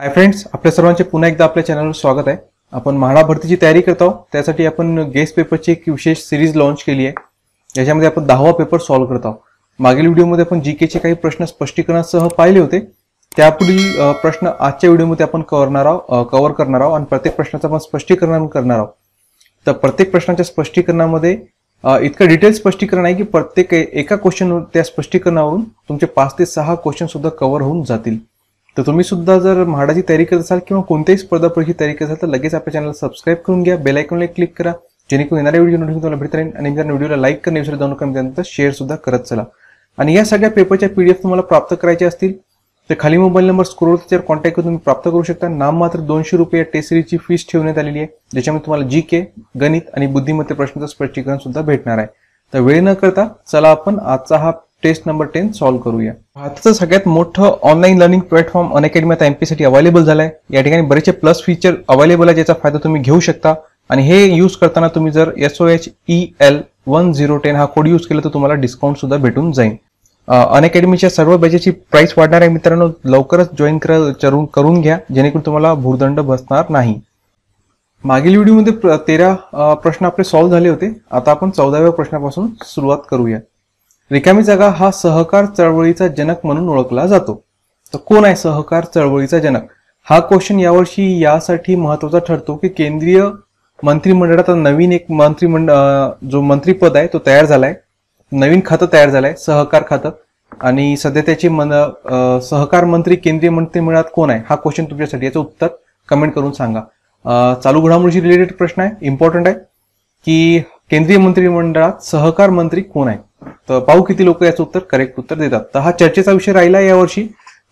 hi friends आपल्या सर्वांचे पुन्हा एकदा आपल्या चॅनलवर स्वागत आहे आपण म्हाडा भरतीची तयारी करत आहोत त्यासाठी आपण गेस्ट पेपरची एक विशेष सिरीज लॉन्च केली आहे ज्याच्यामध्ये आपण दहावा पेपर सॉल्व्ह करत आहोत मागील व्हिडिओमध्ये आपण जी केचे काही प्रश्न स्पष्टीकरणासह पाहिले होते त्यापुढील प्रश्न आजच्या व्हिडिओमध्ये आपण करणार आहोत कव्हर करणार आहोत आणि प्रत्येक प्रश्नाचं आपण स्पष्टीकरण करणार आहोत तर प्रत्येक प्रश्नाच्या स्पष्टीकरणामध्ये इतकं डिटेल स्पष्टीकरण आहे की प्रत्येक एका क्वेश्चनवर त्या स्पष्टीकरणावरून तुमचे पाच ते सहा क्वेश्चन सुद्धा कव्हर होऊन जातील तर तुम्ही सुद्धा जर म्हाडाची तयारी करत असाल किंवा कोणत्याही स्पर्धा परीक्षेची तयारी करत असाल तर लगेच आपल्या चॅनल सबस्क्राईब करून घ्या बेल आयकॉनला क्लिक करा जेणेकरून येणाऱ्या व्हिडिओ नोटिफिकेशन तुम्हाला भेटत येईल आणि त्यांना व्हिडिओला लाईक करणे विसरत जाऊ नका त्यानंतर शेअर सुद्धा करत चला आणि या सगळ्या पेपरच्या पीडीएफ तुम्हाला प्राप्त करायचे असतील तर खाली मोबाईल नंबर स्क्रोल त्याच्यावर कॉन्टॅक्ट करून तुम्ही प्राप्त करू शकता नाम मात्र दोनशे रुपये टेस्ट सिरीजची फीस ठेवण्यात आलेली आहे ज्याच्यामध्ये तुम्हाला जी के गणित आणि बुद्धिमत्ते प्रश्नाचं स्पष्टीकरण सुद्धा भेटणार आहे तर वेळ न करता चला आपण आजचा हा टेस्ट नंबर टेन सॉल्व्ह करूया भारताचं सगळ्यात मोठं ऑनलाईन लर्निंग प्लॅटफॉर्म अनअकॅडमी आता एमपीसाठी अवेलेबल झालाय या ठिकाणी बरेचसे प्लस फीचर अवेलेबल आहे ज्याचा फायदा तुम्ही घेऊ शकता आणि हे यूज करताना तुम्ही जर S O H E L one zero ten हा कोड यूज केला तर तुम्हाला डिस्काउंट सुद्धा भेटून जाईल अनअकॅडमीच्या सर्व बॅचेसची प्राइस वाढणार आहे मित्रांनो लवकरच जॉईन करून घ्या जेणेकरून तुम्हाला भूर्दंड बसणार नाही मागील व्हिडिओमध्ये तेरा प्रश्न आपले सॉल्व्ह झाले होते आता आपण चौदाव्या प्रश्नापासून सुरुवात करूया रिकामी जागा हा सहकार चळवळीचा जनक म्हणून ओळखला जातो तर कोण आहे सहकार चळवळीचा जनक हा क्वेश्चन यावर्षी यासाठी महत्वाचा ठरतो की केंद्रीय मंत्रिमंडळात नवीन एक मंत्रिमंडळ जो मंत्रीपद आहे तो तयार झालाय नवीन खातं तयार झालंय सहकार खातं आणि सध्या त्याचे मन सहकार मंत्री केंद्रीय मंत्रिमंडळात कोण आहे हा क्वेश्चन तुमच्यासाठी याचं उत्तर कमेंट करून सांगा चालू घडामोडीशी रिलेटेड प्रश्न आहे इम्पॉर्टंट आहे की केंद्रीय मंत्रिमंडळात सहकार मंत्री कोण आहे तर पाहू किती लोक याचं उत्तर करेक्ट उत्तर देतात तर हा चर्चेचा विषय राहिला यावर्षी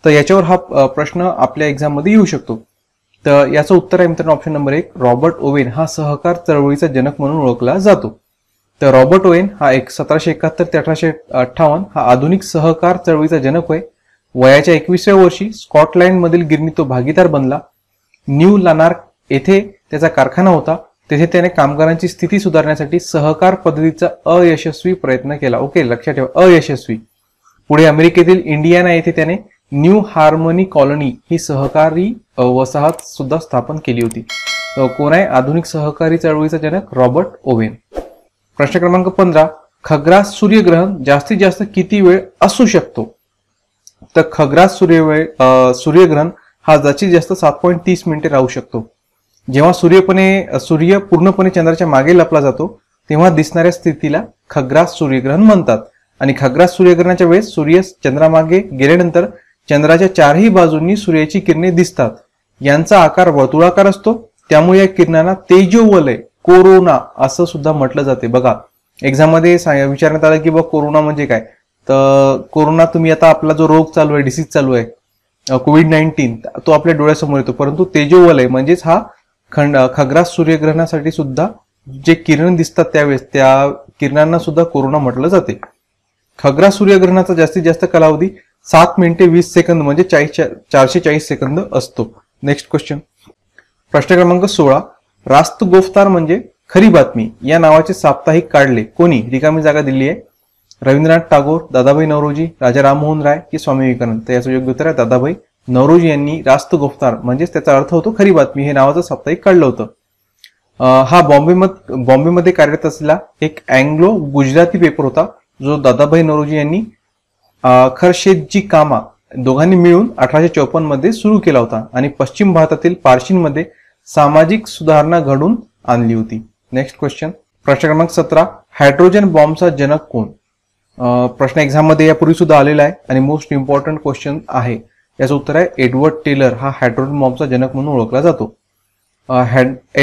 तर याच्यावर हा प्रश्न आपल्या एक्झाममध्ये येऊ शकतो तर याचं उत्तर आहे मित्रांनो ऑप्शन नंबर एक रॉबर्ट ओवेन हा सहकार चळवळीचा जनक म्हणून ओळखला जातो तर रॉबर्ट ओवेन हा एक सतराशे एकाहत्तर ते अठराशे अठ्ठावन्न हा आधुनिक सहकार चळवळीचा जनक होय वयाच्या एकविसाव्या वर्षी स्कॉटलँडमधील गिरणी तो भागीदार बनला न्यू लानार्क येथे त्याचा कारखाना होता तेथे त्याने कामगारांची स्थिती सुधारण्यासाठी सहकार पद्धतीचा अयशस्वी प्रयत्न केला ओके लक्षात ठेवा अयशस्वी पुढे अमेरिकेतील इंडियाना येथे त्याने न्यू हार्मनी कॉलनी ही सहकारी वसाहत सुद्धा स्थापन केली होती कोण आहे आधुनिक सहकारी चळवळीचा जनक रॉबर्ट ओवेन प्रश्न क्रमांक पंधरा खग्रास सूर्यग्रहण जास्तीत जास्त किती वेळ असू शकतो तर खग्रास सूर्यवेळ सूर्यग्रहण हा जास्तीत जास्त सात पॉईंट तीस मिनिटे राहू शकतो जेव्हा सूर्यपणे सूर्य पूर्णपणे चंद्राच्या मागे लपला जातो तेव्हा दिसणाऱ्या स्थितीला खग्रास सूर्यग्रहण म्हणतात आणि खग्रास सूर्यग्रहणाच्या वेळेस सूर्य चंद्रामागे गेल्यानंतर चंद्राच्या चारही बाजूंनी सूर्याची किरणे दिसतात यांचा आकार वर्तुळाकार असतो त्यामुळे या किरणांना तेजोवलय कोरोना असं सुद्धा म्हटलं जाते बघा मध्ये विचारण्यात आलं की बघ कोरोना म्हणजे काय तर कोरोना तुम्ही आता आपला जो रोग चालू आहे डिसीज चालू आहे कोविड नाईन्टीन तो आपल्या डोळ्यासमोर येतो परंतु तेजोवलय म्हणजेच हा खंड खग्रास सूर्यग्रहणासाठी सुद्धा जे किरण दिसतात त्यावेळेस त्या किरणांना सुद्धा कोरोना म्हटलं जाते खग्रास सूर्यग्रहणाचा जास्तीत जास्त कालावधी सात मिनिटे वीस सेकंद म्हणजे चाळीस चारशे चाळीस सेकंद असतो नेक्स्ट क्वेश्चन प्रश्न क्रमांक सोळा रास्त गोफ्तार म्हणजे खरी बातमी या नावाचे साप्ताहिक काढले कोणी रिकामी जागा दिली आहे रवींद्रनाथ टागोर दादाभाई नवरोजी राजा राममोहन राय की स्वामी विवेकानंद याचं योग्य उत्तर आहे दादाभाई नवरोजी यांनी रास्त गोफ्तार म्हणजेच त्याचा अर्थ होतो खरी बातमी हे नावाचं साप्ताहिक काढलं होतं हा बॉम्बे मत बॉम्बेमध्ये कार्यरत असलेला एक अँग्लो गुजराती पेपर होता जो दादाभाई नवरोजी यांनी खरशेदजी कामा दोघांनी मिळून अठराशे चौपन्न मध्ये सुरू केला होता आणि पश्चिम भारतातील पारशींमध्ये सामाजिक सुधारणा घडून आणली होती नेक्स्ट क्वेश्चन प्रश्न क्रमांक सतरा हायड्रोजन बॉम्बचा जनक कोण प्रश्न मध्ये यापूर्वी सुद्धा आलेला आहे आणि मोस्ट इम्पॉर्टंट क्वेश्चन आहे याचं उत्तर आहे एडवर्ड टेलर हा हायड्रोजन बॉम्बचा जनक म्हणून ओळखला जातो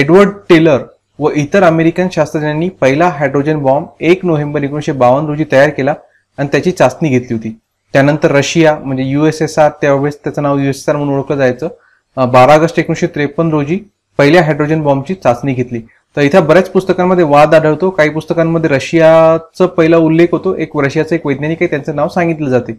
एडवर्ड टेलर व इतर अमेरिकन शास्त्रज्ञांनी पहिला हायड्रोजन बॉम्ब एक नोव्हेंबर एकोणीशे बावन्न रोजी तयार केला आणि त्याची चाचणी घेतली होती त्यानंतर रशिया म्हणजे युएसएसआर त्यावेळेस त्याचं नाव युएसएसआर म्हणून ओळखलं जायचं बारा ऑगस्ट एकोणीशे त्रेपन्न रोजी पहिल्या हायड्रोजन बॉम्बची चाचणी घेतली तर इथं बऱ्याच पुस्तकांमध्ये वाद आढळतो काही पुस्तकांमध्ये रशियाचं पहिला उल्लेख होतो एक रशियाचं एक वैज्ञानिक आहे त्यांचं नाव सांगितलं जाते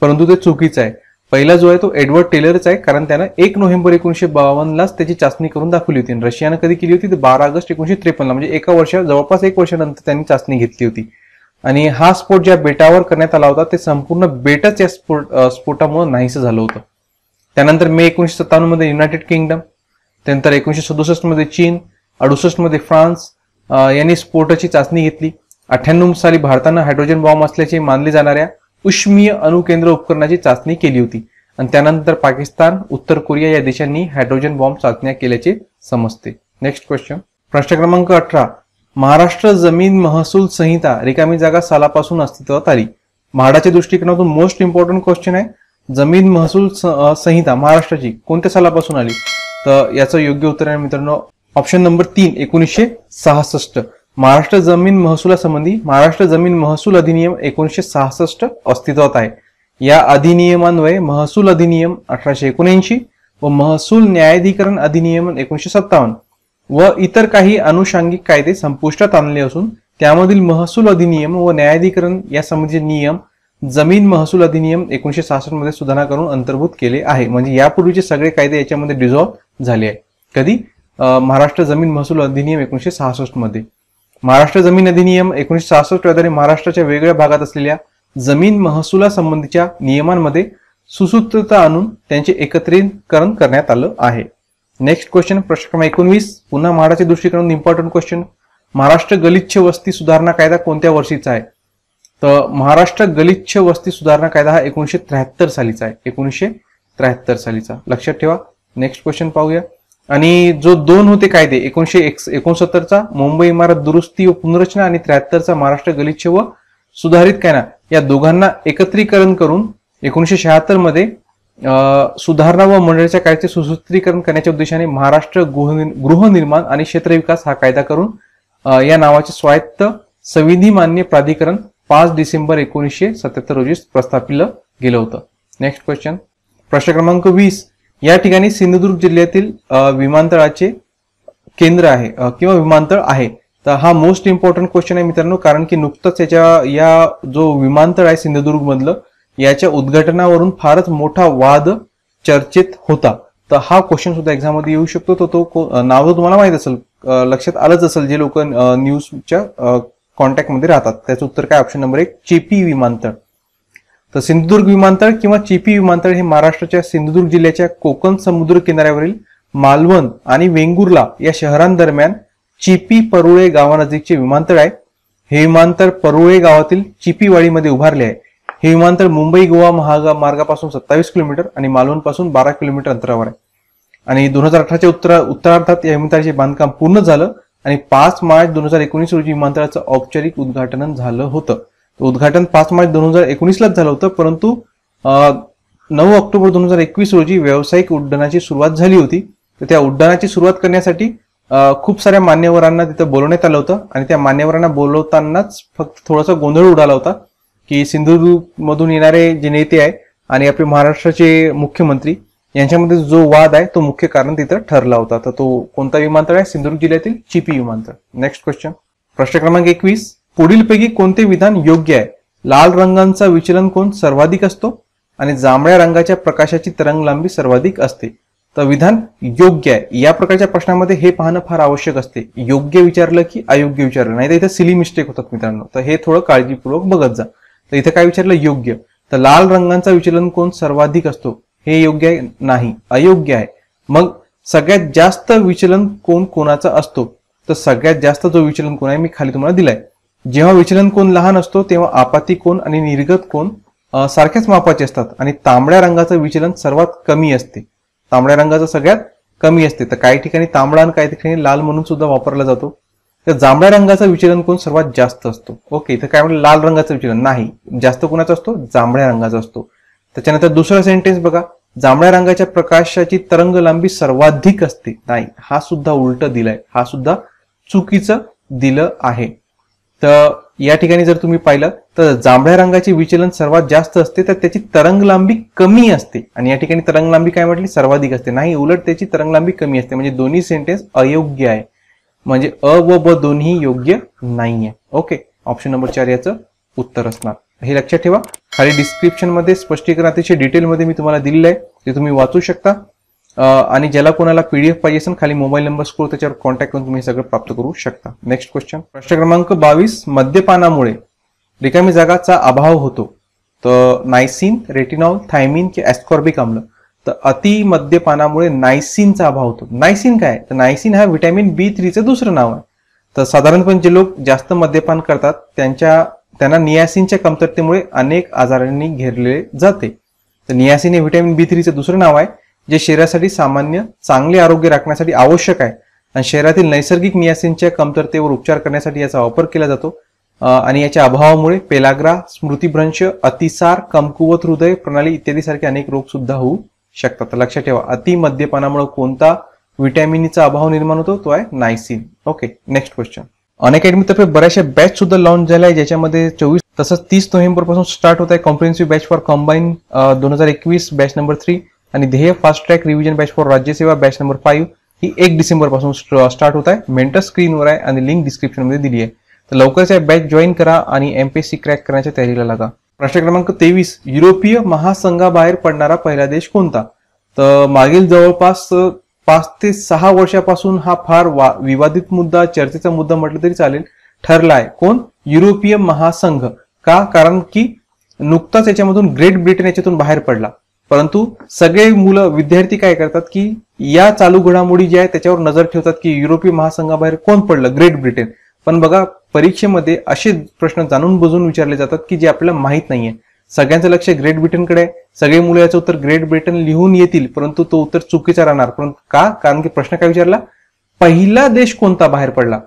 परंतु ते चुकीचं आहे पहिला जो आहे तो एडवर्ड टेलरच आहे कारण त्यानं एक नोव्हेंबर एकोणीशे बावन्नलाच त्याची चाचणी करून दाखवली होती रशियानं कधी केली होती तर बारा ऑगस्ट एकोणीशे त्रेपन्नला म्हणजे एका वर्षा जवळपास एक वर्षानंतर त्यांनी चाचणी घेतली होती आणि हा स्फोट ज्या बेटावर करण्यात आला होता ते संपूर्ण बेटच या स्फोट स्फोटामुळे नाहीसं झालं होतं त्यानंतर मे एकोणीशे मध्ये युनायटेड किंगडम त्यानंतर एकोणीशे सदुसष्टमध्ये चीन अडुसष्टमध्ये फ्रान्स यांनी स्फोटाची चाचणी घेतली अठ्ठ्याण्णव साली भारतानं हायड्रोजन बॉम्ब असल्याचे मानले जाणाऱ्या उष्मीय अणुकेंद्र उपकरणाची चाचणी केली होती आणि त्यानंतर पाकिस्तान उत्तर कोरिया या देशांनी हायड्रोजन बॉम्ब चाचण्या केल्याचे समजते नेक्स्ट क्वेश्चन प्रश्न क्रमांक अठरा महाराष्ट्र जमीन महसूल संहिता रिकामी जागा सालापासून अस्तित्वात आली म्हाडाच्या दृष्टिकोनातून मोस्ट इम्पॉर्टंट क्वेश्चन आहे जमीन महसूल संहिता महाराष्ट्राची कोणत्या सालापासून आली तर याचं योग्य उत्तर आहे मित्रांनो ऑप्शन नंबर तीन एकोणीसशे सहासष्ट महाराष्ट्र जमीन महसुलासंबंधी महाराष्ट्र जमीन महसूल अधिनियम एकोणीशे सहासष्ट अस्तित्वात आहे या अधिनियमान्वये महसूल अधिनियम अठराशे एकोणऐंशी व महसूल न्यायाधिकरण अधिनियम एकोणीशे सत्तावन्न व इतर काही अनुषांगिक कायदे संपुष्टात आणले असून त्यामधील महसूल अधिनियम व न्यायाधिकरण या संबंधीचे नियम जमीन महसूल अधिनियम एकोणीशे सहासष्ट मध्ये सुधारणा करून अंतर्भूत केले आहे म्हणजे यापूर्वीचे सगळे कायदे याच्यामध्ये डिझॉल्व्ह झाले आहे कधी महाराष्ट्र जमीन महसूल अधिनियम एकोणीशे सहासष्ट मध्ये महाराष्ट्र जमीन अधिनियम एकोणीसशे सहासष्ट आधारे महाराष्ट्राच्या वेगवेगळ्या भागात असलेल्या जमीन महसुलासंबंधीच्या नियमांमध्ये सुसूत्रता आणून त्यांचे एकत्रीकरण करण्यात आलं आहे नेक्स्ट क्वेश्चन प्रश्न क्रमांक एकोणवीस पुन्हा म्हाडाच्या दृष्टीकडून इम्पॉर्टंट क्वेश्चन महाराष्ट्र गलिच्छ वस्ती सुधारणा कायदा कोणत्या वर्षीचा आहे तर महाराष्ट्र गलिच्छ वस्ती सुधारणा कायदा हा एकोणीशे त्र्याहत्तर सालीचा आहे एकोणीशे त्र्याहत्तर सालीचा लक्षात ठेवा नेक्स्ट क्वेश्चन पाहूया आणि जो दोन होते कायदे एकोणीशे एकोणसत्तरचा मुंबई इमारत दुरुस्ती व पुनर्रचना आणि त्र्याहत्तरचा महाराष्ट्र गलिच्छ व सुधारित कायदा या दोघांना एकत्रीकरण करून एकोणीशे शहात्तर मध्ये सुधारणा व मंडळाच्या कायद्याचे सुसूत्रीकरण करण्याच्या उद्देशाने महाराष्ट्र गृहनिर्माण आणि क्षेत्र विकास हा कायदा करून या नावाचे स्वायत्त संविधी मान्य प्राधिकरण पाच डिसेंबर एकोणीसशे सत्याहत्तर रोजी प्रस्थापिलं गेलं होतं नेक्स्ट क्वेश्चन प्रश्न क्रमांक वीस या ठिकाणी सिंधुदुर्ग जिल्ह्यातील विमानतळाचे केंद्र आहे किंवा विमानतळ आहे तर हा मोस्ट इम्पॉर्टंट क्वेश्चन आहे मित्रांनो कारण की नुकतंच याच्या या जो विमानतळ आहे सिंधुदुर्ग मधलं याच्या उद्घाटनावरून फारच मोठा वाद चर्चेत होता तर हा क्वेश्चन सुद्धा एक्झाममध्ये येऊ शकतो तर तो, नाव तुम्हाला माहित असेल लक्षात आलंच असेल जे लोक न्यूजच्या कॉन्टॅक्टमध्ये राहतात त्याचं उत्तर काय ऑप्शन नंबर एक चेपी विमानतळ तर सिंधुदुर्ग विमानतळ किंवा चिपी विमानतळ हे महाराष्ट्राच्या सिंधुदुर्ग जिल्ह्याच्या कोकण समुद्र किनाऱ्यावरील मालवण आणि वेंगुर्ला या शहरांदरम्यान चिपी परुळे गावानजीकचे विमानतळ आहे हे विमानतळ परुळे गावातील चिपीवाडीमध्ये उभारले आहे हे विमानतळ मुंबई गोवा महागा मार्गापासून सत्तावीस किलोमीटर आणि मालवणपासून बारा किलोमीटर अंतरावर आहे आणि दोन हजार अठराच्या उत्तर उत्तरार्धात या विमानतळाचे बांधकाम पूर्ण झालं आणि पाच मार्च दोन हजार एकोणीस रोजी विमानतळाचं औपचारिक उद्घाटन झालं होतं उद्घाटन पाच मार्च दोन हजार एकोणीसलाच झालं होतं परंतु नऊ ऑक्टोबर दोन हजार एकवीस रोजी व्यावसायिक उड्डाणाची सुरुवात झाली होती तर त्या उड्डाणाची सुरुवात करण्यासाठी खूप साऱ्या मान्यवरांना तिथं बोलवण्यात आलं होतं आणि त्या मान्यवरांना बोलवतानाच फक्त थोडासा गोंधळ उडाला होता की सिंधुदुर्गमधून येणारे जे नेते आहे आणि आपले महाराष्ट्राचे मुख्यमंत्री यांच्यामध्ये जो वाद आहे तो मुख्य कारण तिथं ठरला होता तर तो कोणता विमानतळ आहे सिंधुदुर्ग जिल्ह्यातील चिपी विमानतळ नेक्स्ट क्वेश्चन प्रश्न क्रमांक एकवीस पुढीलपैकी कोणते विधान योग्य आहे लाल रंगांचा विचलन कोण सर्वाधिक असतो आणि जांभळ्या रंगाच्या प्रकाशाची तरंग लांबी सर्वाधिक असते तर विधान योग्य आहे या प्रकारच्या प्रश्नामध्ये हे पाहणं फार आवश्यक असते योग्य विचारलं की अयोग्य विचारलं नाही तर इथे सिली मिस्टेक होतात मित्रांनो तर हे थोडं काळजीपूर्वक बघत जा तर इथे काय विचारलं योग्य तर लाल रंगांचा विचलन कोण सर्वाधिक असतो हे योग्य आहे नाही अयोग्य आहे मग सगळ्यात जास्त विचलन कोण कोणाचा असतो तर सगळ्यात जास्त जो विचलन कोण आहे मी खाली तुम्हाला दिलाय जेव्हा विचलन कोण लहान असतो तेव्हा आपाती कोण आणि निर्गत कोण सारख्याच मापाचे असतात आणि तांबड्या रंगाचं विचलन सर्वात कमी असते तांबड्या रंगाचं सगळ्यात कमी असते तर काही ठिकाणी तांबडा आणि काही ठिकाणी लाल म्हणून सुद्धा वापरला जातो तर जांभळ्या रंगाचं विचलन कोण सर्वात जास्त असतो ओके इथं काय म्हणजे लाल रंगाचं विचलन नाही जास्त कोणाचा असतो जांभळ्या रंगाचा असतो त्याच्यानंतर दुसरा सेंटेन्स बघा जांभळ्या रंगाच्या प्रकाशाची तरंग लांबी सर्वाधिक असते नाही हा सुद्धा उलट दिलाय हा सुद्धा चुकीचं दिलं आहे तर या ठिकाणी जर तुम्ही पाहिलं तर जांभळ्या रंगाचे विचलन सर्वात जास्त असते तर त्याची तरंगलांबी कमी असते आणि या ठिकाणी तरंगलांबी काय म्हटली सर्वाधिक असते नाही उलट त्याची तरंगलांबी कमी असते म्हणजे दोन्ही सेंटेन्स अयोग्य आहे म्हणजे अ व ब दोन्ही योग्य नाही आहे ओके ऑप्शन नंबर चार याचं उत्तर असणार हे लक्षात ठेवा खाली डिस्क्रिप्शनमध्ये स्पष्टीकरण अतिशय डिटेलमध्ये मी तुम्हाला दिलेलं आहे ते तुम्ही वाचू शकता आणि ज्याला कोणाला पीडीएफ पाहिजे असेल खाली मोबाईल नंबर स्क्रोल त्याच्यावर कॉन्टॅक्ट करून तुम्ही सगळं प्राप्त करू शकता नेक्स्ट क्वेश्चन प्रश्न क्रमांक बावीस मद्यपानामुळे रिकामी जागाचा अभाव होतो तर नायसिन रेटिनॉल थायमिन की ॲस्कॉर्बिक आम्ल तर अति मद्यपानामुळे नायसिनचा अभाव होतो नायसिन काय तर नायसिन हा व्हिटॅमिन बी थ्रीचं दुसरं नाव आहे तर साधारणपणे जे लोक जास्त मद्यपान करतात त्यांच्या त्यांना नियासिनच्या कमतरतेमुळे अनेक आजारांनी घेरले जाते तर नियासिन हे व्हिटॅमिन बी थ्रीचं दुसरं नाव आहे जे शरीरासाठी सामान्य चांगले आरोग्य राखण्यासाठी आवश्यक आहे आणि शरीरातील नैसर्गिक नियासिनच्या कमतरतेवर उपचार करण्यासाठी याचा वापर केला जातो आणि याच्या अभावामुळे पेलाग्रा स्मृतिभ्रंश अतिसार कमकुवत हृदय प्रणाली इत्यादी सारखे अनेक रोग सुद्धा होऊ शकतात लक्षात ठेवा अति कोणता विटॅमिनचा e अभाव निर्माण होतो तो आहे नायसिन ओके नेक्स्ट क्वेश्चन तर्फे बऱ्याचशा बॅच सुद्धा लॉन्च झाल्या आहे ज्याच्यामध्ये चोवीस तसंच तीस नोव्हेंबर पासून स्टार्ट होत आहे कॉम्प्रिहेन्सिव्ह बॅच फॉर कंबाईन दोन हजार एकवीस बॅच नंबर थ्री आणि ध्येय fast track revision batch for Rajyaseva batch number five ही एक डिसेंबर पासून स्टार्ट होत आहे मेंटर स्क्रीनवर आहे आणि लिंक डिस्क्रिप्शन मध्ये दिली आहे तर लवकरच या बॅच जॉईन करा आणि एमपीएससी क्रॅक करण्याच्या तयारीला लागा प्रश्न क्रमांक तेवीस युरोपीय महासंघाबाहेर पडणारा पहिला देश कोणता तर मागील जवळपास पाच ते सहा वर्षापासून हा फार विवादित मुद्दा चर्चेचा मुद्दा म्हटलं तरी चालेल ठरला आहे कोण युरोपीय महासंघ का कारण की नुकताच याच्यामधून ग्रेट ब्रिटन याच्यातून बाहेर पडला परंतु सगळे मुलं विद्यार्थी काय करतात की या चालू घडामोडी ज्या आहेत त्याच्यावर नजर ठेवतात की युरोपीय महासंघाबाहेर कोण पडलं ग्रेट ब्रिटन पण बघा परीक्षेमध्ये असे प्रश्न जाणून बुजून विचारले जातात की जे आपल्याला माहीत नाहीये सगळ्यांचं लक्ष ग्रेट ब्रिटनकडे कडे सगळे मुलं याचं उत्तर ग्रेट ब्रिटन लिहून येतील परंतु तो उत्तर चुकीचा राहणार परंतु का कारण की प्रश्न काय विचारला पहिला देश कोणता बाहेर पडला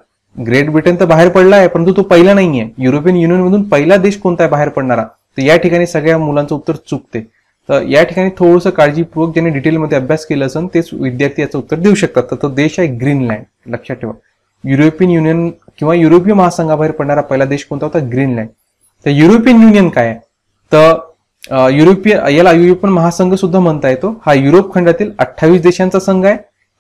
ग्रेट ब्रिटन तर बाहेर पडला आहे परंतु तो पहिला नाहीये युरोपियन युनियन मधून पहिला देश कोणता बाहेर पडणारा तर या ठिकाणी सगळ्या मुलांचं उत्तर चुकते तर या ठिकाणी थोडंसं काळजीपूर्वक ज्यांनी डिटेलमध्ये अभ्यास केला असेल तेच विद्यार्थी याचं उत्तर देऊ शकतात तर तो देश आहे ग्रीनलँड लक्षात ठेवा युरोपियन युनियन किंवा युरोपीय महासंघाबाहेर पडणारा पहिला देश कोणता होता ग्रीनलँड तर युरोपियन युनियन काय आहे तर युरोपीय याला युरोपियन महासंघ सुद्धा म्हणता येतो हा युरोप खंडातील अठ्ठावीस देशांचा संघ आहे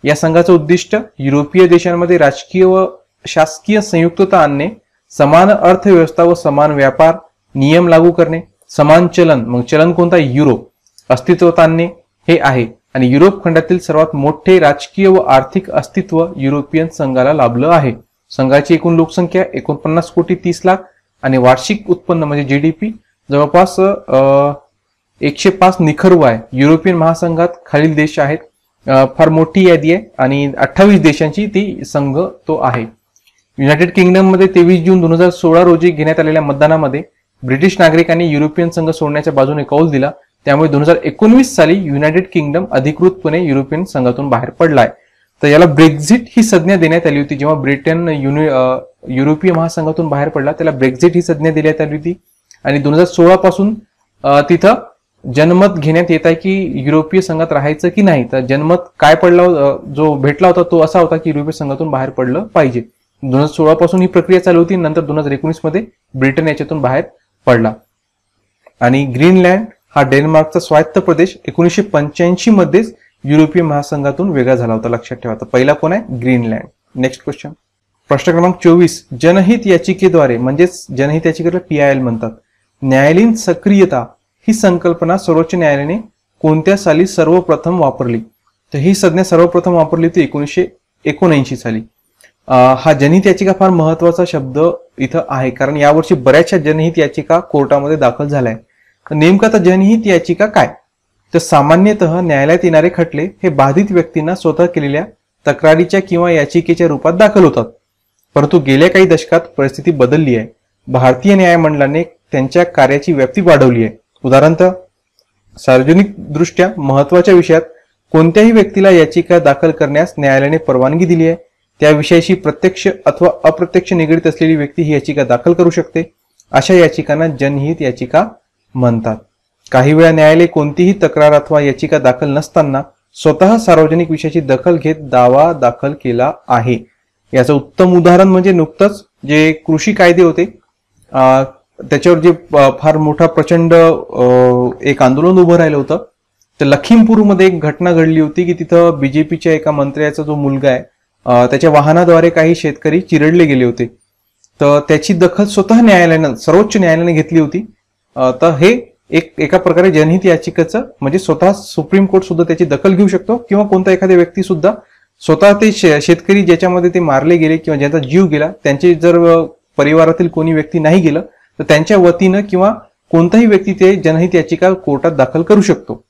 या संघाचं उद्दिष्ट युरोपीय देशांमध्ये राजकीय व शासकीय संयुक्तता आणणे समान अर्थव्यवस्था व समान व्यापार नियम लागू करणे समान चलन मग चलन कोणता युरोप अस्तित्वतांनी हे आहे आणि युरोप खंडातील सर्वात मोठे राजकीय व आर्थिक अस्तित्व युरोपियन संघाला लाभलं आहे संघाची एकूण लोकसंख्या एकोणपन्नास कोटी तीस लाख आणि वार्षिक उत्पन्न म्हणजे जी डी पी जवळपास एकशे पाच निखरू आहे युरोपियन महासंघात खालील देश आहेत फार मोठी यादी आहे आणि अठ्ठावीस देशांची ती संघ तो आहे युनायटेड किंगडम मध्ये तेवीस जून दोन हजार सोळा रोजी घेण्यात आलेल्या मतदानामध्ये ब्रिटिश नागरिकांनी युरोपियन संघ सोडण्याच्या बाजूने कौल दिला त्यामुळे दोन हजार एकोणवीस साली युनायटेड किंगडम अधिकृतपणे युरोपियन संघातून बाहेर पडलाय तर याला ब्रेक्झिट ही संज्ञा देण्यात आली होती जेव्हा ब्रिटन युनि युरोपीय महासंघातून बाहेर पडला त्याला ब्रेक्झिट ही संज्ञा देण्यात आली होती आणि दोन हजार सोळा पासून तिथं जनमत घेण्यात येत आहे की युरोपीय संघात राहायचं की नाही तर जनमत काय पडला जो भेटला होता तो असा होता की युरोपीय संघातून बाहेर पडलं पाहिजे दोन हजार सोळा पासून ही प्रक्रिया चालू होती नंतर दोन हजार एकोणीस मध्ये ब्रिटन याच्यातून बाहेर पडला आणि ग्रीनलँड हा डेन्मार्कचा स्वायत्त प्रदेश एकोणीसशे पंच्याऐंशी मध्येच युरोपीय महासंघातून वेगळा झाला होता लक्षात ठेवा आता पहिला कोण आहे ग्रीनलँड नेक्स्ट क्वेश्चन प्रश्न क्रमांक चोवीस जनहित याचिकेद्वारे म्हणजेच जनहित याचिकेला पी आय एल म्हणतात न्यायालयीन सक्रियता ही संकल्पना सर्वोच्च न्यायालयाने कोणत्या साली सर्वप्रथम वापरली तर ही संज्ञा सर्वप्रथम वापरली होती एकोणीसशे एकोणऐंशी साली हा जनहित याचिका फार महत्वाचा शब्द इथं आहे कारण यावर्षी बऱ्याचशा जनहित याचिका कोर्टामध्ये दाखल झाल्या नेमका तर जनहित याचिका काय तर सामान्यत न्यायालयात येणारे खटले हे बाधित व्यक्तींना स्वतः केलेल्या तक्रारीच्या किंवा याचिकेच्या रूपात दाखल होतात परंतु गेल्या काही दशकात परिस्थिती बदलली आहे भारतीय न्यायमंडळाने त्यांच्या कार्याची व्याप्ती वाढवली आहे उदाहरणार्थ सार्वजनिक दृष्ट्या महत्वाच्या विषयात कोणत्याही व्यक्तीला याचिका दाखल करण्यास न्यायालयाने परवानगी दिली आहे त्याविषयाशी प्रत्यक्ष अथवा अप्रत्यक्ष निगडीत असलेली व्यक्ती ही याचिका दाखल करू शकते अशा याचिकांना जनहित याचिका म्हणतात काही वेळा न्यायालय कोणतीही तक्रार अथवा याचिका दाखल नसताना स्वतः सार्वजनिक विषयाची दखल घेत दावा दाखल केला आहे याचं उत्तम उदाहरण म्हणजे नुकतंच जे कृषी कायदे होते त्याच्यावर जे फार मोठा प्रचंड एक आंदोलन उभं राहिलं होतं तर लखीमपूरमध्ये एक घटना घडली होती की तिथं बीजेपीच्या एका मंत्र्याचा जो मुलगा आहे त्याच्या वाहनाद्वारे काही शेतकरी चिरडले गेले होते तर त्याची दखल स्वतः न्यायालयानं सर्वोच्च न्यायालयाने घेतली होती तर हे एक एका प्रकारे जनहित याचिकेचं म्हणजे स्वतः सुप्रीम कोर्ट सुद्धा त्याची दखल घेऊ शकतो किंवा कोणता एखाद्या व्यक्ती सुद्धा स्वतः ते शेतकरी ज्याच्यामध्ये ते मारले गेले किंवा ज्यांचा जीव गेला त्यांचे जर परिवारातील कोणी व्यक्ती नाही गेलं तर त्यांच्या वतीनं किंवा कोणताही व्यक्ती ते जनहित याचिका कोर्टात दाखल करू शकतो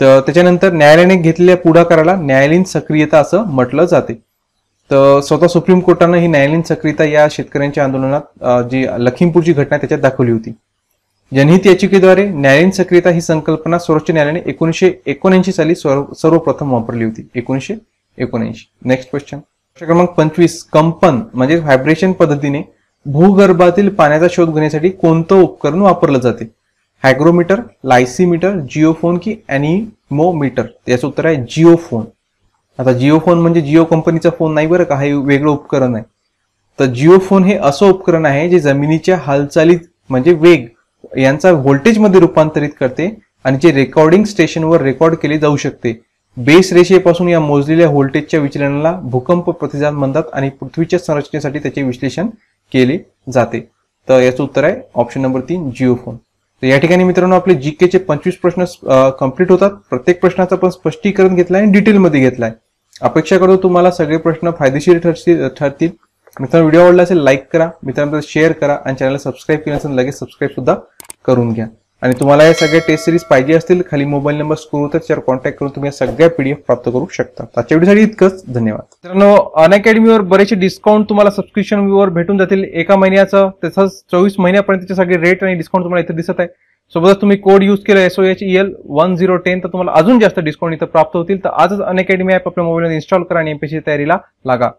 तर त्याच्यानंतर न्यायालयाने घेतलेल्या पुढाकाराला न्यायालयीन सक्रियता असं म्हटलं जाते तर स्वतः सुप्रीम कोर्टानं ही न्यायालयीन सक्रियता या शेतकऱ्यांच्या आंदोलनात जी लखीमपूरची घटना त्याच्यात दाखवली होती जनहित याचिकेद्वारे न्यायालयीन सक्रियता ही संकल्पना सर्वोच्च न्यायालयाने एकोणीशे एकोणऐंशी साली सर्वप्रथम वापरली होती एकोणीशे एकोणऐंशी नेक्स्ट क्वेश्चन प्रश्न क्रमांक पंचवीस कंपन म्हणजे व्हायब्रेशन पद्धतीने भूगर्भातील पाण्याचा शोध घेण्यासाठी कोणतं उपकरण वापरलं जाते हायग्रोमीटर लायसीमीटर जिओफोन की अॅनिमोमीटर याचं उत्तर आहे जिओफोन आता जिओफोन म्हणजे जिओ कंपनीचा फोन नाही बरं का हे वेगळं उपकरण आहे तर जिओफोन हे असं उपकरण आहे जे जमिनीच्या हालचालीत म्हणजे वेग यांचा व्होल्टेजमध्ये रूपांतरित करते आणि जे रेकॉर्डिंग स्टेशनवर रेकॉर्ड केले जाऊ शकते बेस रेषेपासून या मोजलेल्या व्होल्टेजच्या विचलनाला भूकंप प्रतिसाद म्हणतात आणि पृथ्वीच्या संरचनेसाठी त्याचे विश्लेषण केले जाते तर याचं उत्तर आहे ऑप्शन नंबर तीन जिओफोन तर या ठिकाणी मित्रांनो आपले जी केचे पंचवीस प्रश्न कंप्लीट होतात प्रत्येक प्रश्नाचं आपण स्पष्टीकरण घेतलं आणि डिटेलमध्ये घेतलाय आहे अपेक्षा करतो तुम्हाला सगळे प्रश्न फायदेशीर ठरतील मित्रांनो व्हिडिओ आवडला असेल लाईक करा मित्रांपर्यंत शेअर करा आणि चॅनलला सबस्क्राईब केलं असेल लगेच सबस्क्राईब सुद्धा करून घ्या आणि तुम्हाला या सगळे टेस्ट सिरीज पाहिजे असतील खाली मोबाईल नंबर स्क्रू तर त्यावर कॉन्टॅक्ट करून तुम्ही या सगळ्या पीडीएफ प्राप्त करू शकता आजच्या व्हिडिओसाठी इतकंच धन्यवाद मित्रांनो अनअकॅडमीवर बरेचसे डिस्काउंट तुम्हाला सबस्क्रिप्शन भेटून जातील एका महिन्याचं तसंच चोवीस महिन्यापर्यंतचे सगळे रेट आणि डिस्काउंट तुम्हाला इथं दिसत आहे सोबतच तुम्ही कोड यूज केला SO H L one zero ten तर तुम्हाला अजून जास्त डिस्काउंट इथं प्राप्त होतील तर आजच अकॅडमी ॲप आपल्या मोबाईलमध्ये इन्स्टॉल करा आणि एमपीसी तयारीला लागा